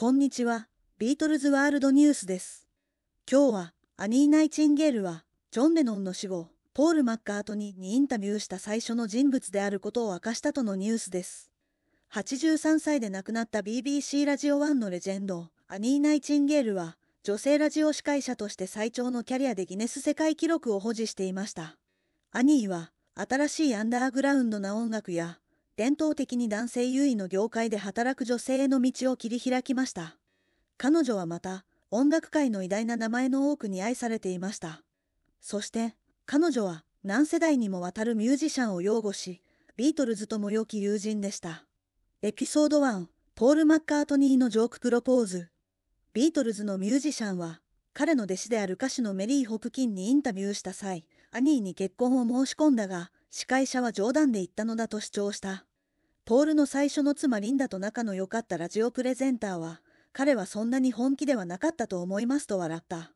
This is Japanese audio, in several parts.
こんにちは、ビートルズワールドニュースです。今日は、アニー・ナイチンゲールは、ジョン・レノンの死後、ポール・マッカートニーにインタビューした最初の人物であることを明かしたとのニュースです。83歳で亡くなった BBC ラジオ1のレジェンド、アニー・ナイチンゲールは、女性ラジオ司会者として最長のキャリアでギネス世界記録を保持していました。アニーは、新しいアンダーグラウンドな音楽や、伝統的に男性優位の業界で働く女性への道を切り開きました。彼女はまた、音楽界の偉大な名前の多くに愛されていました。そして、彼女は何世代にもわたるミュージシャンを擁護し、ビートルズとも良き友人でした。エピソード1、ポール・マッカートニーのジョークプロポーズ。ビートルズのミュージシャンは、彼の弟子である歌手のメリー・ホプキンにインタビューした際、アニーに結婚を申し込んだが、司会者は冗談で言ったのだと主張した。ポールの最初の妻リンダと仲の良かったラジオプレゼンターは、彼はそんなに本気ではなかったと思いますと笑った。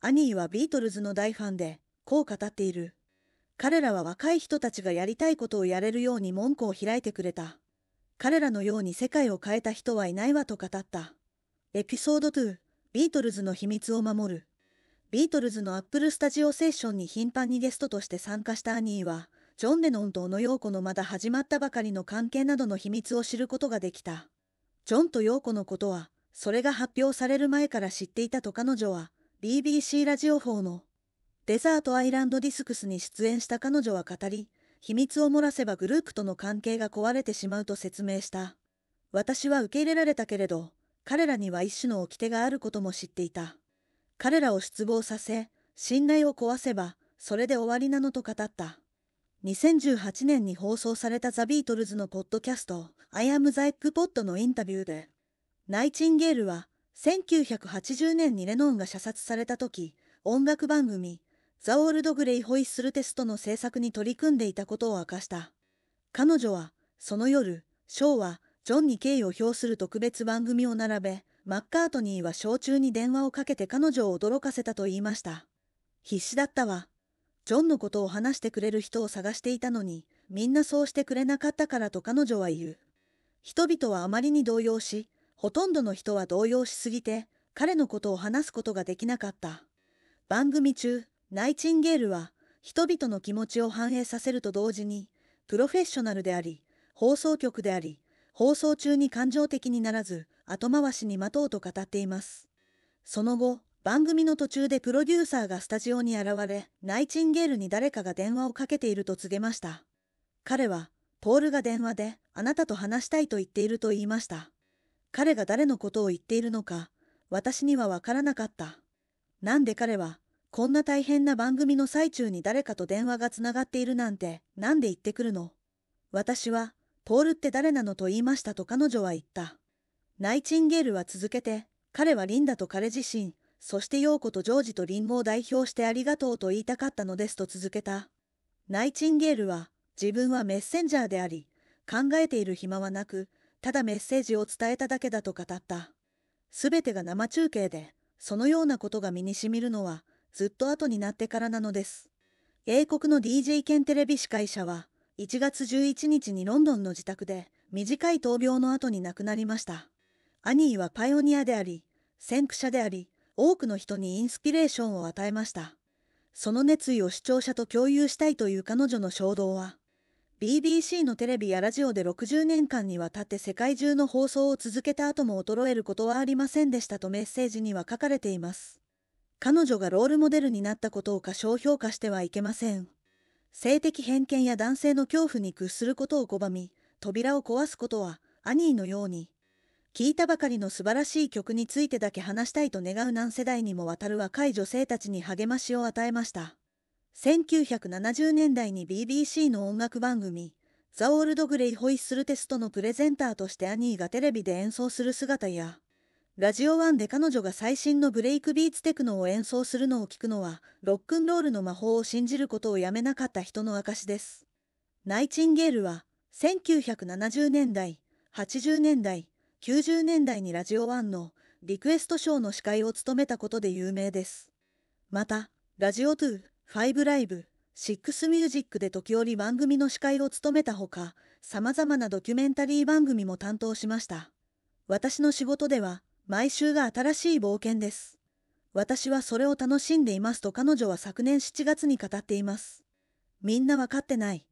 アニーはビートルズの大ファンで、こう語っている。彼らは若い人たちがやりたいことをやれるように門戸を開いてくれた。彼らのように世界を変えた人はいないわと語った。エピソード2、ビートルズの秘密を守る。ビートルズのアップルスタジオセッションに頻繁にゲストとして参加したアニーは、ジョン・レノンと小野陽子のまだ始まったばかりの関係などの秘密を知ることができた。ジョンと陽子のことは、それが発表される前から知っていたと彼女は、BBC ラジオ4のデザートアイランドディスクスに出演した彼女は語り、秘密を漏らせばグループとの関係が壊れてしまうと説明した。私は受け入れられたけれど、彼らには一種の掟があることも知っていた。彼らを失望させ、信頼を壊せば、それで終わりなのと語った。2018年に放送されたザ・ビートルズのポッドキャスト「アイアム・ザ・エッグ・ポッド」のインタビューでナイチンゲールは1980年にレノンが射殺された時音楽番組「ザ・オールド・グレイ・ホイッスル・テスト」の制作に取り組んでいたことを明かした彼女はその夜ショーはジョンに敬意を表する特別番組を並べマッカートニーは小中に電話をかけて彼女を驚かせたと言いました必死だったわジョンのことを話してくれる人を探していたのに、みんなそうしてくれなかったからと彼女は言う。人々はあまりに動揺し、ほとんどの人は動揺しすぎて、彼のことを話すことができなかった。番組中、ナイチンゲールは、人々の気持ちを反映させると同時に、プロフェッショナルであり、放送局であり、放送中に感情的にならず、後回しに待とうと語っています。その後、番組の途中でプロデューサーがスタジオに現れ、ナイチンゲールに誰かが電話をかけていると告げました。彼は、ポールが電話で、あなたと話したいと言っていると言いました。彼が誰のことを言っているのか、私にはわからなかった。なんで彼は、こんな大変な番組の最中に誰かと電話がつながっているなんて、なんで言ってくるの私は、ポールって誰なのと言いましたと彼女は言った。ナイチンゲールは続けて、彼はリンダと彼自身、そして陽子とジョージとリンゴを代表してありがとうと言いたかったのですと続けた。ナイチンゲールは、自分はメッセンジャーであり、考えている暇はなく、ただメッセージを伝えただけだと語った。すべてが生中継で、そのようなことが身にしみるのは、ずっと後になってからなのです。英国の DJ 兼テレビ司会者は、1月11日にロンドンの自宅で、短い闘病の後に亡くなりました。アニーはパイオニアであり、先駆者であり、多くの人にインスピレーションを与えましたその熱意を視聴者と共有したいという彼女の衝動は BBC のテレビやラジオで60年間にわたって世界中の放送を続けた後も衰えることはありませんでしたとメッセージには書かれています彼女がロールモデルになったことを過小評価してはいけません性的偏見や男性の恐怖に屈することを拒み扉を壊すことはアニーのように聞いたばかりの素晴らしい曲についてだけ話したいと願う何世代にもわたる若い女性たちに励ましを与えました。1970年代に BBC の音楽番組「ザ・オールド・グレイ・ホイッスル・テスト」のプレゼンターとしてアニーがテレビで演奏する姿やラジオ1で彼女が最新のブレイクビーツテクノを演奏するのを聞くのはロックンロールの魔法を信じることをやめなかった人の証です。ナイチンゲールは1970年代80年代90年代にラジオ1のリクエストショーの司会を務めたことで有名です。また、ラジオ2、5ライブ、6ミュージックで時折番組の司会を務めたほか、様々なドキュメンタリー番組も担当しました。私の仕事では、毎週が新しい冒険です。私はそれを楽しんでいますと彼女は昨年7月に語っています。みんなわかってない。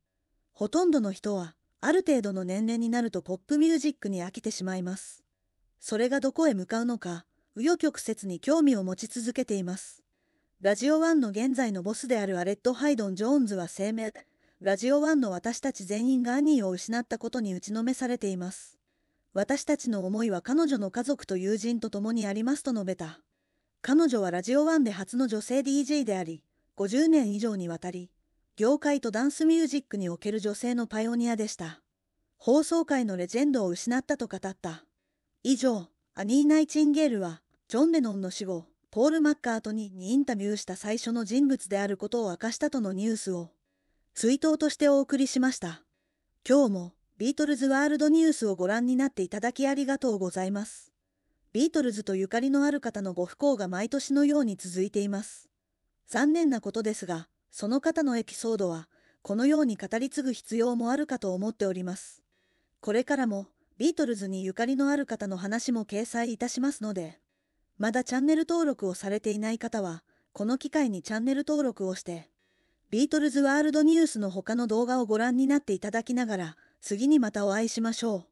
ほとんどの人は、ある程度の年齢になるとポップミュージックに飽きてしまいます。それがどこへ向かうのか、右翼曲折に興味を持ち続けています。ラジオ1の現在のボスであるアレット・ハイドン・ジョーンズは声明、ラジオ1の私たち全員がアニーを失ったことに打ちのめされています。私たちの思いは彼女の家族と友人と共にありますと述べた。彼女はラジオ1で初の女性 DJ であり、50年以上にわたり、業界とダンスミュージックにおける女性のパイオニアでした。放送界のレジェンドを失ったと語った。以上、アニー・ナイチンゲールは、ジョン・レノンの死後、ポール・マッカートニーにインタビューした最初の人物であることを明かしたとのニュースを、追悼としてお送りしました。今日も、ビートルズワールドニュースをご覧になっていただきありがとうございます。ビートルズとゆかりのある方のご不幸が毎年のように続いています。残念なことですが、その方のエピソードは、このように語り継ぐ必要もあるかと思っております。これからも、ビートルズにゆかりのある方の話も掲載いたしますので、まだチャンネル登録をされていない方は、この機会にチャンネル登録をして、ビートルズワールドニュースの他の動画をご覧になっていただきながら、次にまたお会いしましょう。